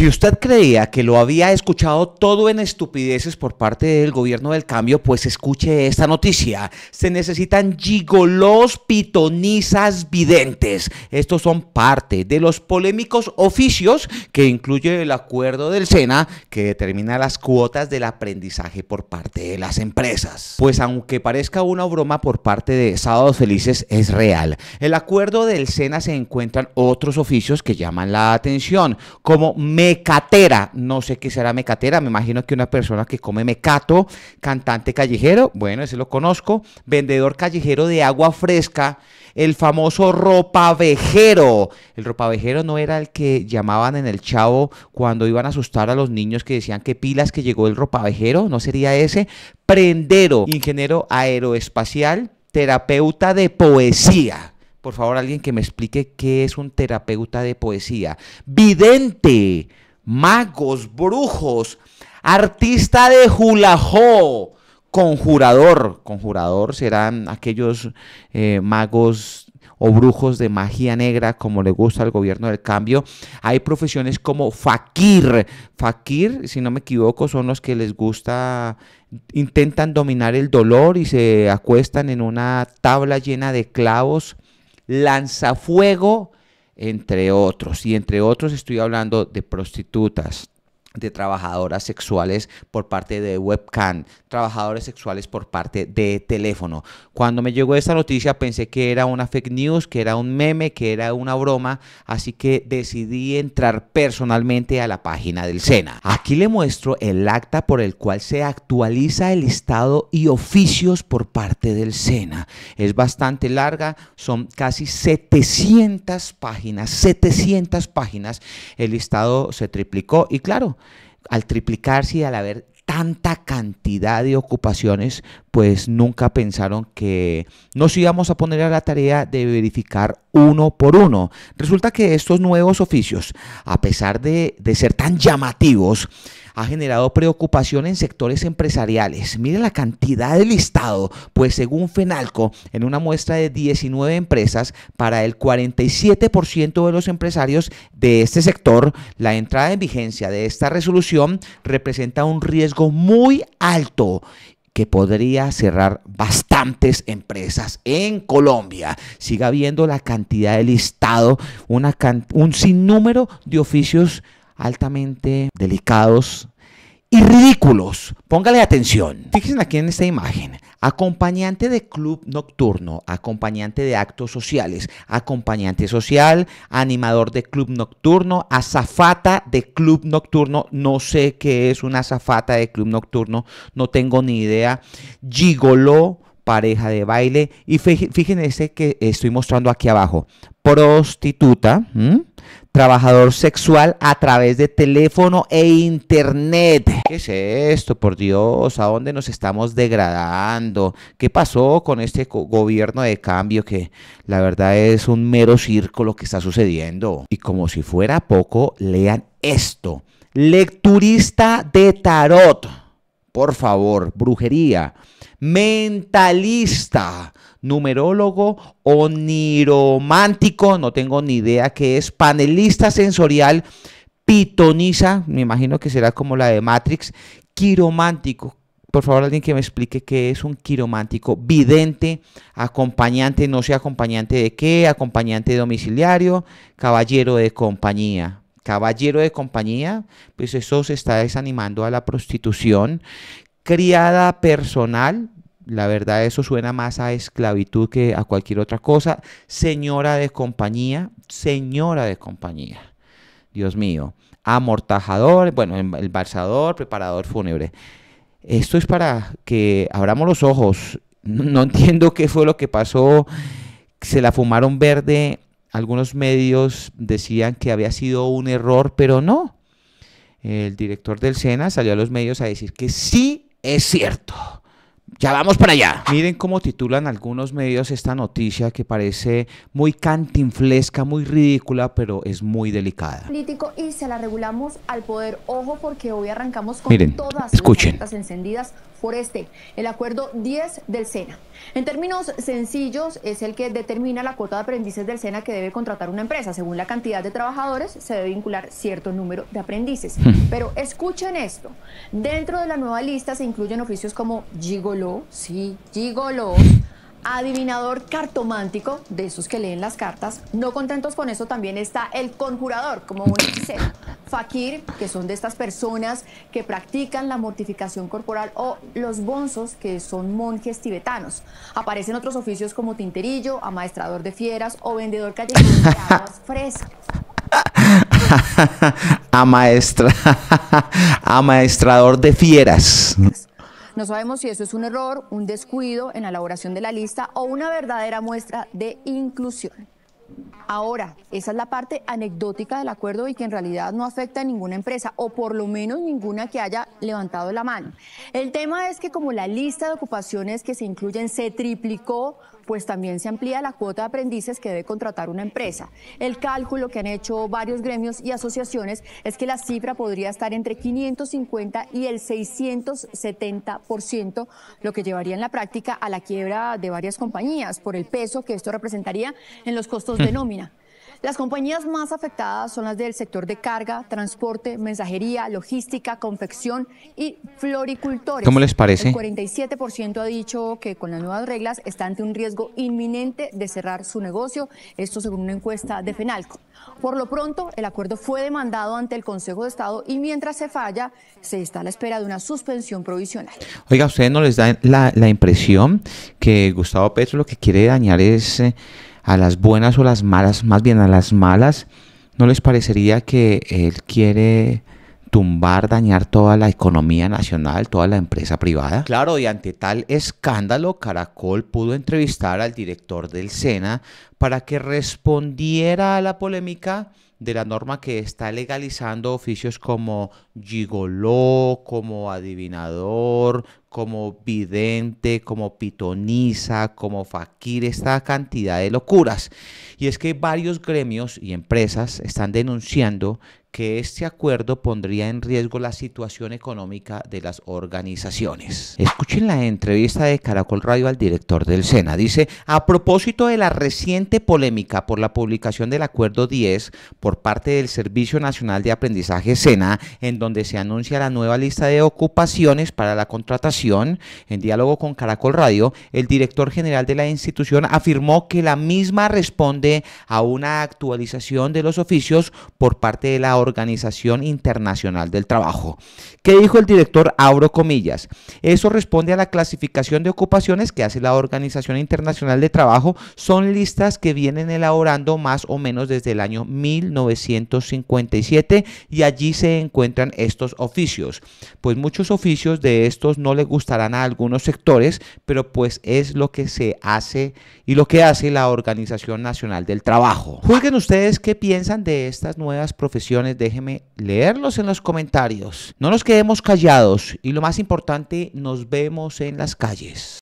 Si usted creía que lo había escuchado todo en estupideces por parte del gobierno del cambio, pues escuche esta noticia. Se necesitan gigolos pitonizas videntes. Estos son parte de los polémicos oficios que incluye el acuerdo del SENA que determina las cuotas del aprendizaje por parte de las empresas. Pues aunque parezca una broma por parte de Sábados Felices, es real. El acuerdo del SENA se encuentran otros oficios que llaman la atención, como mecatera. No sé qué será mecatera, me imagino que una persona que come mecato, cantante callejero, bueno, ese lo conozco, vendedor callejero de agua fresca, el famoso ropavejero. El ropavejero no era el que llamaban en el chavo cuando iban a asustar a los niños que decían que pilas que llegó el ropavejero, no sería ese. Prendero, ingeniero aeroespacial, terapeuta de poesía por favor, alguien que me explique qué es un terapeuta de poesía. Vidente, magos, brujos, artista de Julajó, conjurador. Conjurador serán aquellos eh, magos o brujos de magia negra, como le gusta al gobierno del cambio. Hay profesiones como fakir. Fakir, si no me equivoco, son los que les gusta, intentan dominar el dolor y se acuestan en una tabla llena de clavos lanzafuego, entre otros. Y entre otros estoy hablando de prostitutas, de trabajadoras sexuales por parte de webcam, trabajadores sexuales por parte de teléfono. Cuando me llegó esta noticia pensé que era una fake news, que era un meme, que era una broma, así que decidí entrar personalmente a la página del SENA. Aquí le muestro el acta por el cual se actualiza el listado y oficios por parte del SENA. Es bastante larga, son casi 700 páginas, 700 páginas. El listado se triplicó y claro, al triplicarse y al haber tanta cantidad de ocupaciones, pues nunca pensaron que nos íbamos a poner a la tarea de verificar uno por uno. Resulta que estos nuevos oficios, a pesar de, de ser tan llamativos, ha generado preocupación en sectores empresariales. Mire la cantidad de listado, pues según FENALCO, en una muestra de 19 empresas, para el 47% de los empresarios de este sector, la entrada en vigencia de esta resolución representa un riesgo muy alto que podría cerrar bastantes empresas en Colombia. Siga viendo la cantidad de listado, un sinnúmero de oficios altamente delicados y ridículos. Póngale atención. Fíjense aquí en esta imagen. Acompañante de club nocturno, acompañante de actos sociales, acompañante social, animador de club nocturno, azafata de club nocturno. No sé qué es una azafata de club nocturno, no tengo ni idea. Gigoló pareja de baile. Y fíjense que estoy mostrando aquí abajo. Prostituta, trabajador sexual a través de teléfono e internet. ¿Qué es esto? Por Dios, ¿a dónde nos estamos degradando? ¿Qué pasó con este gobierno de cambio que la verdad es un mero círculo que está sucediendo? Y como si fuera poco, lean esto. Lecturista de tarot por favor, brujería, mentalista, numerólogo oniromántico, no tengo ni idea qué es, panelista sensorial, pitoniza, me imagino que será como la de Matrix, quiromántico. Por favor, alguien que me explique qué es un quiromántico, vidente, acompañante, no sé acompañante de qué, acompañante domiciliario, caballero de compañía caballero de compañía, pues eso se está desanimando a la prostitución. Criada personal, la verdad eso suena más a esclavitud que a cualquier otra cosa. Señora de compañía, señora de compañía. Dios mío. Amortajador, bueno, el em, preparador fúnebre. Esto es para que abramos los ojos. No entiendo qué fue lo que pasó. Se la fumaron verde algunos medios decían que había sido un error, pero no. El director del SENA salió a los medios a decir que sí es cierto. Ya vamos para allá. Miren cómo titulan algunos medios esta noticia que parece muy cantinflesca, muy ridícula, pero es muy delicada. Político y se la regulamos al poder. Ojo porque hoy arrancamos con todas escuchen. las encendidas por este, el acuerdo 10 del SENA. En términos sencillos, es el que determina la cuota de aprendices del SENA que debe contratar una empresa. Según la cantidad de trabajadores, se debe vincular cierto número de aprendices. Hmm. Pero escuchen esto. Dentro de la nueva lista se incluyen oficios como gigol sí, gigolo, adivinador cartomántico, de esos que leen las cartas. No contentos con eso, también está el conjurador, como un dice Fakir, que son de estas personas que practican la mortificación corporal, o los bonzos, que son monjes tibetanos. Aparecen otros oficios como tinterillo, amaestrador de fieras o vendedor callejero de aguas frescas. Amaestra, amaestrador de fieras. No sabemos si eso es un error, un descuido en la elaboración de la lista o una verdadera muestra de inclusión. Ahora, esa es la parte anecdótica del acuerdo y que en realidad no afecta a ninguna empresa, o por lo menos ninguna que haya levantado la mano. El tema es que como la lista de ocupaciones que se incluyen se triplicó pues también se amplía la cuota de aprendices que debe contratar una empresa. El cálculo que han hecho varios gremios y asociaciones es que la cifra podría estar entre 550 y el 670%, lo que llevaría en la práctica a la quiebra de varias compañías por el peso que esto representaría en los costos de hmm. nómina. Las compañías más afectadas son las del sector de carga, transporte, mensajería, logística, confección y floricultores. ¿Cómo les parece? El 47% ha dicho que con las nuevas reglas está ante un riesgo inminente de cerrar su negocio, esto según una encuesta de FENALCO. Por lo pronto, el acuerdo fue demandado ante el Consejo de Estado y mientras se falla, se está a la espera de una suspensión provisional. Oiga, ¿ustedes no les da la, impresión que Gustavo Petro lo que quiere dañar es... Eh, a las buenas o las malas, más bien a las malas, ¿no les parecería que él quiere tumbar, dañar toda la economía nacional, toda la empresa privada? Claro, y ante tal escándalo, Caracol pudo entrevistar al director del SENA para que respondiera a la polémica de la norma que está legalizando oficios como gigoló, como adivinador, como vidente, como pitonisa, como faquir, esta cantidad de locuras. Y es que varios gremios y empresas están denunciando que este acuerdo pondría en riesgo la situación económica de las organizaciones. Escuchen la entrevista de Caracol Radio al director del SENA. Dice, a propósito de la reciente polémica por la publicación del Acuerdo 10 por parte del Servicio Nacional de Aprendizaje SENA, en donde se anuncia la nueva lista de ocupaciones para la contratación, en diálogo con Caracol Radio, el director general de la institución afirmó que la misma responde a una actualización de los oficios por parte de la Organización Internacional del Trabajo. ¿Qué dijo el director? Abro comillas. Eso responde a la clasificación de ocupaciones que hace la Organización Internacional del Trabajo. Son listas que vienen elaborando más o menos desde el año 1957 y allí se encuentran estos oficios. Pues muchos oficios de estos no le gustarán a algunos sectores, pero pues es lo que se hace y lo que hace la Organización Nacional del Trabajo. Juzguen ustedes qué piensan de estas nuevas profesiones déjenme leerlos en los comentarios. No nos quedemos callados y lo más importante, nos vemos en las calles.